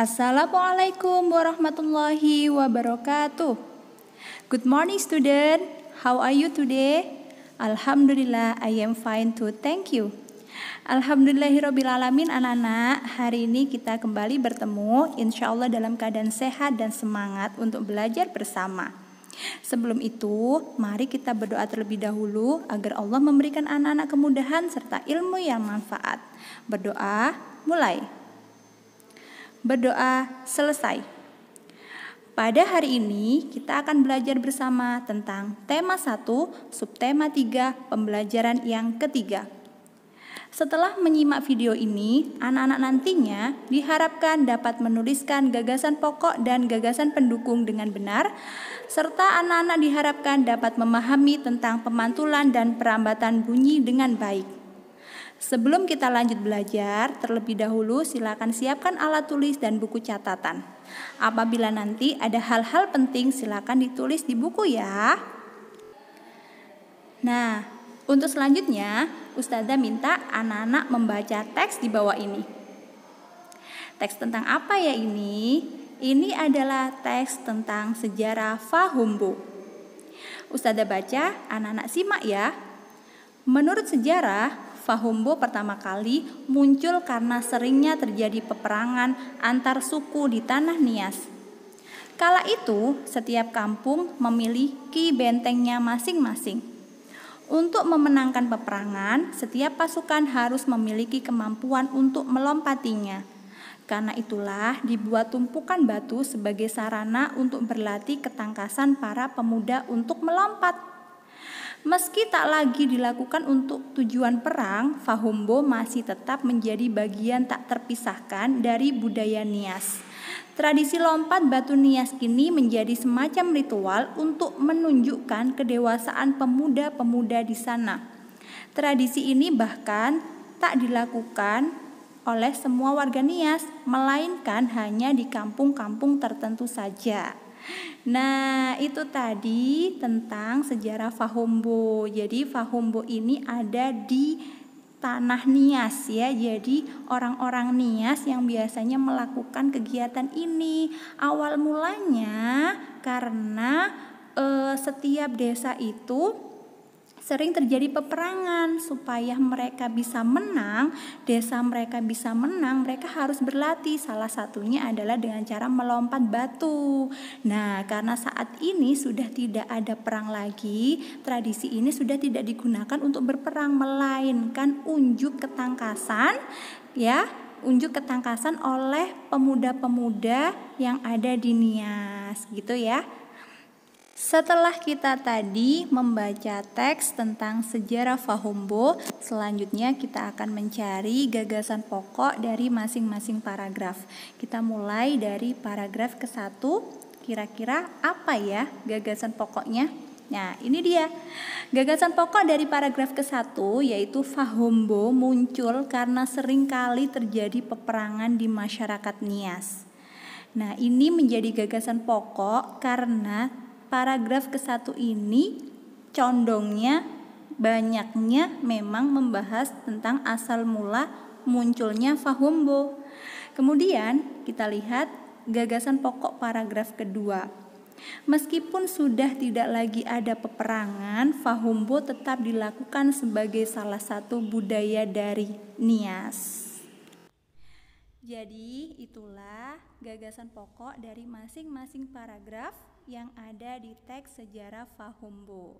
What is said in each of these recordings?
Assalamualaikum warahmatullahi wabarakatuh. Good morning student. How are you today? Alhamdulillah I am fine too. Thank you. Alhamdulillahirabbil anak-anak. Hari ini kita kembali bertemu insyaallah dalam keadaan sehat dan semangat untuk belajar bersama. Sebelum itu, mari kita berdoa terlebih dahulu agar Allah memberikan anak-anak kemudahan serta ilmu yang manfaat. Berdoa, mulai berdoa selesai. Pada hari ini kita akan belajar bersama tentang tema 1, subtema 3, pembelajaran yang ketiga. Setelah menyimak video ini, anak-anak nantinya diharapkan dapat menuliskan gagasan pokok dan gagasan pendukung dengan benar, serta anak-anak diharapkan dapat memahami tentang pemantulan dan perambatan bunyi dengan baik. Sebelum kita lanjut belajar, terlebih dahulu silakan siapkan alat tulis dan buku catatan. Apabila nanti ada hal-hal penting, silakan ditulis di buku ya. Nah, untuk selanjutnya, Ustazah minta anak-anak membaca teks di bawah ini. Teks tentang apa ya ini? Ini adalah teks tentang sejarah Fahumbu. Ustazah baca, anak-anak simak ya. Menurut sejarah, Fahombo pertama kali muncul karena seringnya terjadi peperangan antar suku di tanah Nias. Kala itu, setiap kampung memiliki bentengnya masing-masing. Untuk memenangkan peperangan, setiap pasukan harus memiliki kemampuan untuk melompatinya. Karena itulah dibuat tumpukan batu sebagai sarana untuk berlatih ketangkasan para pemuda untuk melompat. Meski tak lagi dilakukan untuk tujuan perang, Fahombo masih tetap menjadi bagian tak terpisahkan dari budaya Nias. Tradisi lompat batu nias kini menjadi semacam ritual untuk menunjukkan kedewasaan pemuda-pemuda di sana. Tradisi ini bahkan tak dilakukan oleh semua warga Nias, melainkan hanya di kampung-kampung tertentu saja. Nah, itu tadi tentang sejarah Fahombo. Jadi Fahombo ini ada di tanah Nias ya. Jadi orang-orang Nias yang biasanya melakukan kegiatan ini awal mulanya karena e, setiap desa itu sering terjadi peperangan supaya mereka bisa menang, desa mereka bisa menang, mereka harus berlatih. Salah satunya adalah dengan cara melompat batu. Nah, karena saat ini sudah tidak ada perang lagi, tradisi ini sudah tidak digunakan untuk berperang melainkan unjuk ketangkasan ya, unjuk ketangkasan oleh pemuda-pemuda yang ada di Nias gitu ya. Setelah kita tadi membaca teks tentang sejarah Fahombo, selanjutnya kita akan mencari gagasan pokok dari masing-masing paragraf. Kita mulai dari paragraf ke-1, kira-kira apa ya gagasan pokoknya? Nah, ini dia. Gagasan pokok dari paragraf ke-1 yaitu Fahombo muncul karena seringkali terjadi peperangan di masyarakat Nias. Nah, ini menjadi gagasan pokok karena paragraf ke satu ini condongnya banyaknya memang membahas tentang asal mula munculnya Fahumbo. Kemudian kita lihat gagasan pokok paragraf kedua. Meskipun sudah tidak lagi ada peperangan, Fahumbo tetap dilakukan sebagai salah satu budaya dari Nias. Jadi, itulah gagasan pokok dari masing-masing paragraf yang ada di teks sejarah Fahumbo.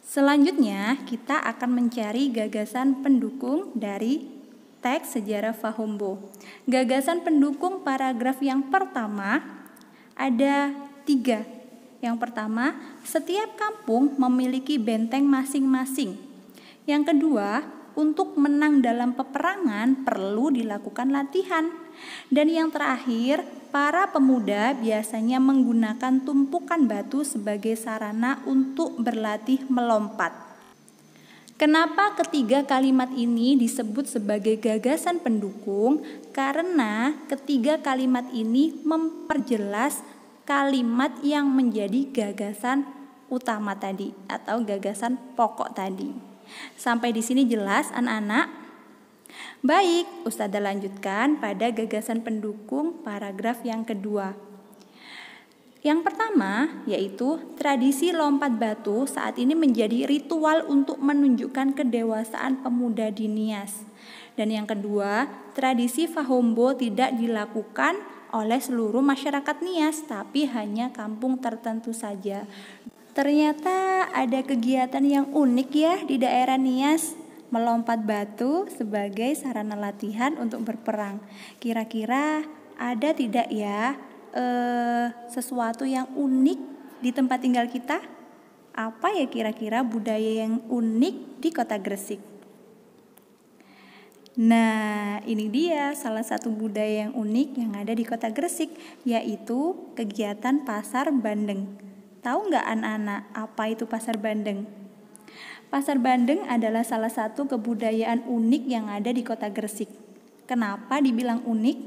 Selanjutnya, kita akan mencari gagasan pendukung dari teks sejarah Fahumbo. Gagasan pendukung paragraf yang pertama ada tiga. Yang pertama, setiap kampung memiliki benteng masing-masing. Yang kedua, untuk menang dalam peperangan perlu dilakukan latihan. Dan yang terakhir, para pemuda biasanya menggunakan tumpukan batu sebagai sarana untuk berlatih melompat. Kenapa ketiga kalimat ini disebut sebagai gagasan pendukung? Karena ketiga kalimat ini memperjelas kalimat yang menjadi gagasan utama tadi atau gagasan pokok tadi. Sampai di sini jelas anak-anak? Baik, Ustazah lanjutkan pada gagasan pendukung paragraf yang kedua. Yang pertama yaitu tradisi lompat batu saat ini menjadi ritual untuk menunjukkan kedewasaan pemuda di Nias. Dan yang kedua, tradisi fahombo tidak dilakukan oleh seluruh masyarakat Nias tapi hanya kampung tertentu saja. Ternyata ada kegiatan yang unik ya di daerah Nias melompat batu sebagai sarana latihan untuk berperang. Kira-kira ada tidak ya eh, sesuatu yang unik di tempat tinggal kita? Apa ya kira-kira budaya yang unik di kota Gresik? Nah, ini dia salah satu budaya yang unik yang ada di kota Gresik, yaitu kegiatan pasar bandeng. Tahu nggak anak-anak apa itu pasar bandeng? Pasar Bandeng adalah salah satu kebudayaan unik yang ada di kota Gresik. Kenapa dibilang unik?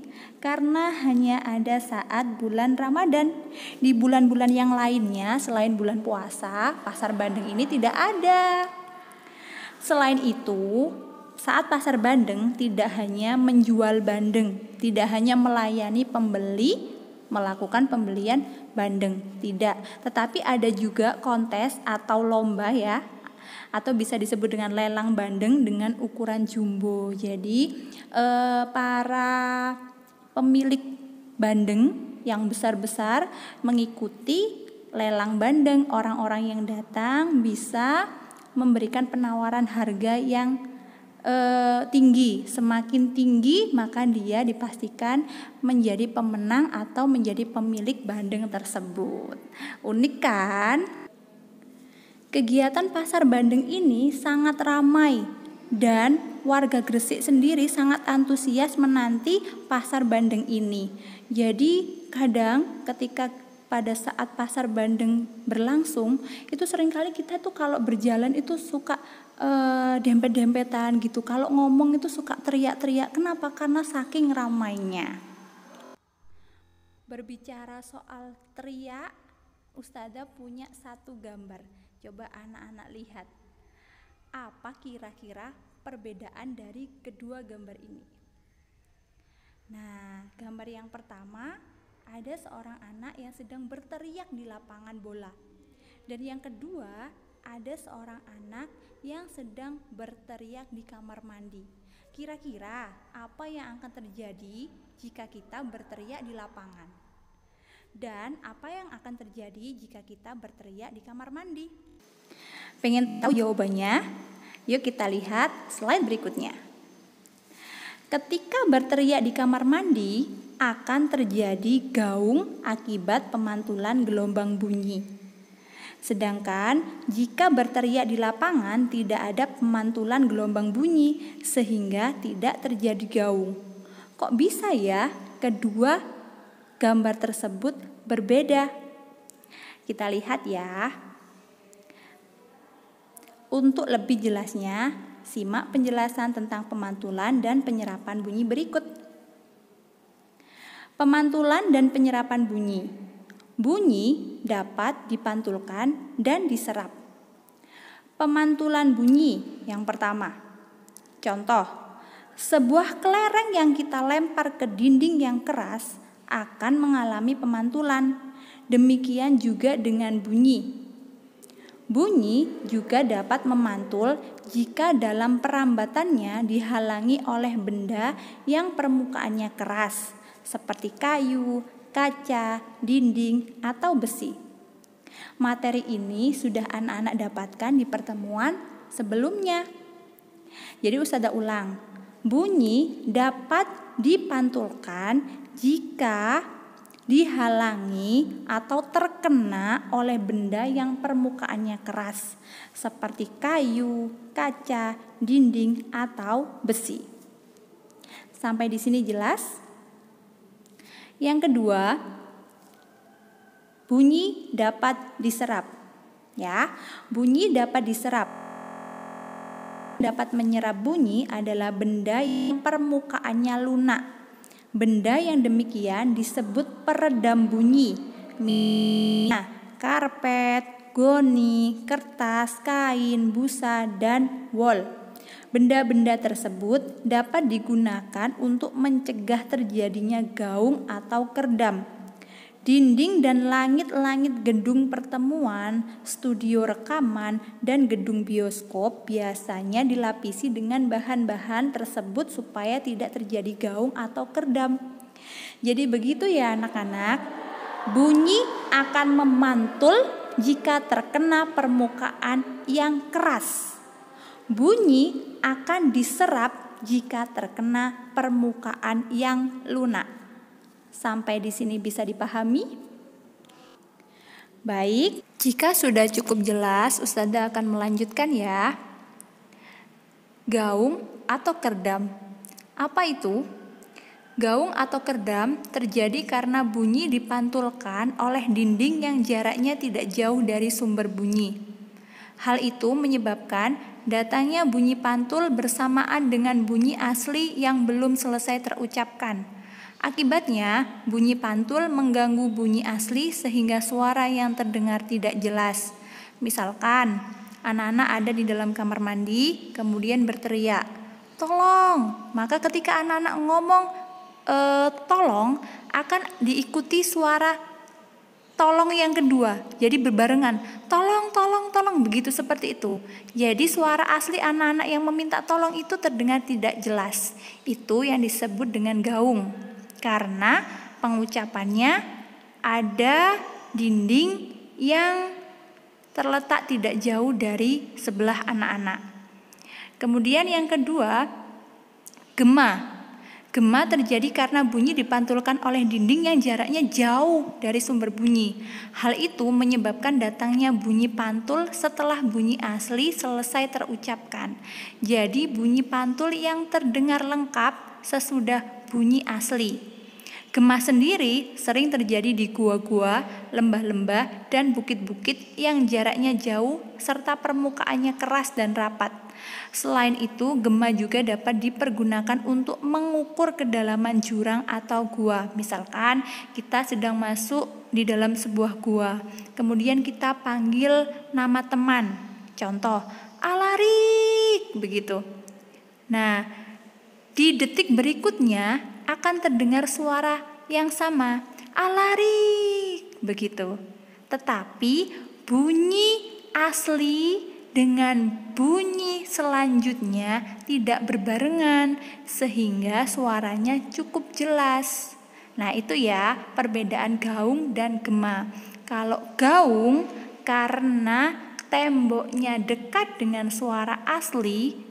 Karena hanya ada saat bulan Ramadan. Di bulan-bulan yang lainnya, selain bulan puasa, pasar bandeng ini tidak ada. Selain itu, saat pasar bandeng tidak hanya menjual bandeng, tidak hanya melayani pembeli melakukan pembelian bandeng, tidak, tetapi ada juga kontes atau lomba ya atau bisa disebut dengan lelang bandeng dengan ukuran jumbo. Jadi eh, para pemilik bandeng yang besar-besar mengikuti lelang bandeng orang-orang yang datang bisa memberikan penawaran harga yang e, tinggi. Semakin tinggi, maka dia dipastikan menjadi pemenang atau menjadi pemilik bandeng tersebut. Unik kan? Kegiatan pasar Bandeng ini sangat ramai dan warga Gresik sendiri sangat antusias menanti pasar Bandeng ini. Jadi kadang ketika pada saat pasar Bandeng berlangsung itu seringkali kita tuh kalau berjalan itu suka uh, dempet-dempetan gitu. Kalau ngomong itu suka teriak-teriak. Kenapa? Karena saking ramainya. Berbicara soal teriak, Ustazah punya satu gambar. Coba anak-anak lihat apa kira-kira perbedaan dari kedua gambar ini. Nah, gambar yang pertama ada seorang anak yang sedang berteriak di lapangan bola. Dan yang kedua, ada seorang anak yang sedang berteriak di kamar mandi. Kira-kira apa yang akan terjadi jika kita berteriak di lapangan? Dan apa yang akan terjadi jika kita berteriak di kamar mandi? Pengen tahu jawabannya? Yuk kita lihat slide berikutnya. Ketika berteriak di kamar mandi, akan terjadi gaung akibat pemantulan gelombang bunyi. Sedangkan jika berteriak di lapangan tidak ada pemantulan gelombang bunyi sehingga tidak terjadi gaung. Kok bisa ya kedua gambar tersebut berbeda? Kita lihat ya. Untuk lebih jelasnya, simak penjelasan tentang pemantulan dan penyerapan bunyi berikut. Pemantulan dan penyerapan bunyi. Bunyi dapat dipantulkan dan diserap. Pemantulan bunyi yang pertama. Contoh, sebuah kelereng yang kita lempar ke dinding yang keras akan mengalami pemantulan. Demikian juga dengan bunyi Bunyi juga dapat memantul jika dalam perambatannya dihalangi oleh benda yang permukaannya keras, seperti kayu, kaca, dinding, atau besi. Materi ini sudah anak-anak dapatkan di pertemuan sebelumnya. Jadi usada ulang, bunyi dapat dipantulkan jika dihalangi atau terkena oleh benda yang permukaannya keras seperti kayu, kaca, dinding atau besi. Sampai di sini jelas? Yang kedua, bunyi dapat diserap. Ya, bunyi dapat diserap dapat menyerap bunyi adalah benda yang permukaannya lunak Benda yang demikian disebut peredam bunyi. Mina, karpet, goni, kertas, kain, busa, dan wall. Benda-benda tersebut dapat digunakan untuk mencegah terjadinya gaung atau kerdam. Dinding dan langit-langit gedung pertemuan, studio rekaman, dan gedung bioskop biasanya dilapisi dengan bahan-bahan tersebut supaya tidak terjadi gaung atau kerdam. Jadi begitu ya anak-anak. Bunyi akan memantul jika terkena permukaan yang keras. Bunyi akan diserap jika terkena permukaan yang lunak. Sampai di sini bisa dipahami? Baik, jika sudah cukup jelas, Ustazah akan melanjutkan ya. Gaung atau kerdam. Apa itu? Gaung atau kerdam terjadi karena bunyi dipantulkan oleh dinding yang jaraknya tidak jauh dari sumber bunyi. Hal itu menyebabkan datangnya bunyi pantul bersamaan dengan bunyi asli yang belum selesai terucapkan. Akibatnya, bunyi pantul mengganggu bunyi asli sehingga suara yang terdengar tidak jelas. Misalkan, anak-anak ada di dalam kamar mandi, kemudian berteriak, "Tolong!" Maka ketika anak-anak ngomong e, "tolong" akan diikuti suara tolong yang kedua. Jadi berbarengan, "Tolong, tolong, tolong." Begitu seperti itu. Jadi suara asli anak-anak yang meminta tolong itu terdengar tidak jelas. Itu yang disebut dengan gaung karena pengucapannya ada dinding yang terletak tidak jauh dari sebelah anak-anak. Kemudian yang kedua, gema. Gema terjadi karena bunyi dipantulkan oleh dinding yang jaraknya jauh dari sumber bunyi. Hal itu menyebabkan datangnya bunyi pantul setelah bunyi asli selesai terucapkan. Jadi bunyi pantul yang terdengar lengkap sesudah bunyi asli. Gema sendiri sering terjadi di gua-gua, lembah-lembah, dan bukit-bukit yang jaraknya jauh serta permukaannya keras dan rapat. Selain itu, gema juga dapat dipergunakan untuk mengukur kedalaman jurang atau gua. Misalkan kita sedang masuk di dalam sebuah gua, kemudian kita panggil nama teman. Contoh, Alarik begitu. Nah, di detik berikutnya akan terdengar suara yang sama, alarik begitu. Tetapi bunyi asli dengan bunyi selanjutnya tidak berbarengan sehingga suaranya cukup jelas. Nah, itu ya perbedaan gaung dan gema. Kalau gaung karena temboknya dekat dengan suara asli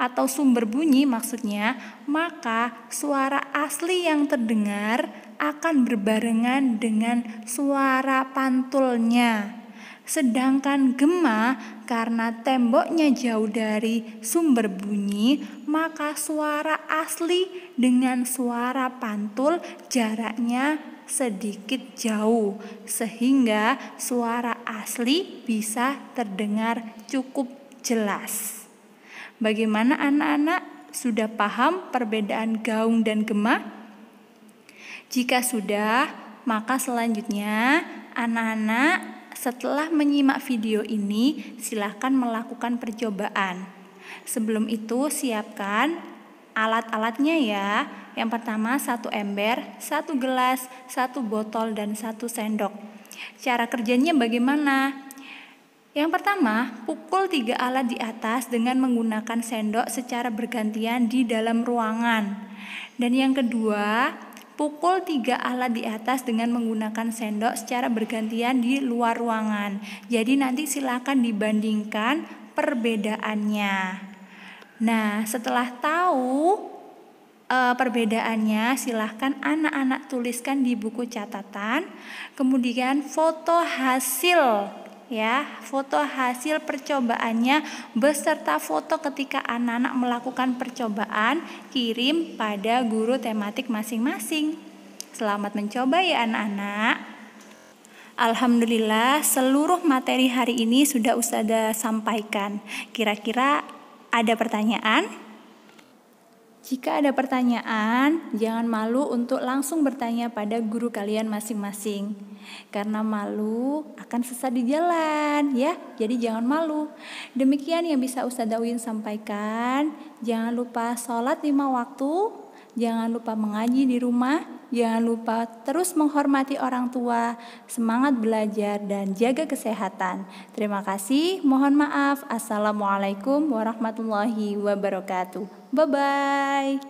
atau sumber bunyi maksudnya, maka suara asli yang terdengar akan berbarengan dengan suara pantulnya. Sedangkan gema karena temboknya jauh dari sumber bunyi, maka suara asli dengan suara pantul jaraknya sedikit jauh, sehingga suara asli bisa terdengar cukup jelas. Bagaimana anak-anak sudah paham perbedaan gaung dan gema? Jika sudah, maka selanjutnya anak-anak setelah menyimak video ini silahkan melakukan percobaan. Sebelum itu siapkan alat-alatnya ya. Yang pertama satu ember, satu gelas, satu botol dan satu sendok. Cara kerjanya bagaimana? Yang pertama, pukul tiga alat di atas dengan menggunakan sendok secara bergantian di dalam ruangan. Dan yang kedua, pukul tiga alat di atas dengan menggunakan sendok secara bergantian di luar ruangan. Jadi nanti silakan dibandingkan perbedaannya. Nah, setelah tahu e, perbedaannya, silahkan anak-anak tuliskan di buku catatan. Kemudian foto hasil ya foto hasil percobaannya beserta foto ketika anak-anak melakukan percobaan kirim pada guru tematik masing-masing. Selamat mencoba ya anak-anak. Alhamdulillah seluruh materi hari ini sudah Ustazah sampaikan. Kira-kira ada pertanyaan? Jika ada pertanyaan, jangan malu untuk langsung bertanya pada guru kalian masing-masing. Karena malu akan sesat di jalan ya. Jadi jangan malu. Demikian yang bisa Ustadz Dawin sampaikan. Jangan lupa sholat lima waktu. Jangan lupa mengaji di rumah. Jangan lupa terus menghormati orang tua. Semangat belajar dan jaga kesehatan. Terima kasih. Mohon maaf. Assalamualaikum warahmatullahi wabarakatuh. Bye-bye.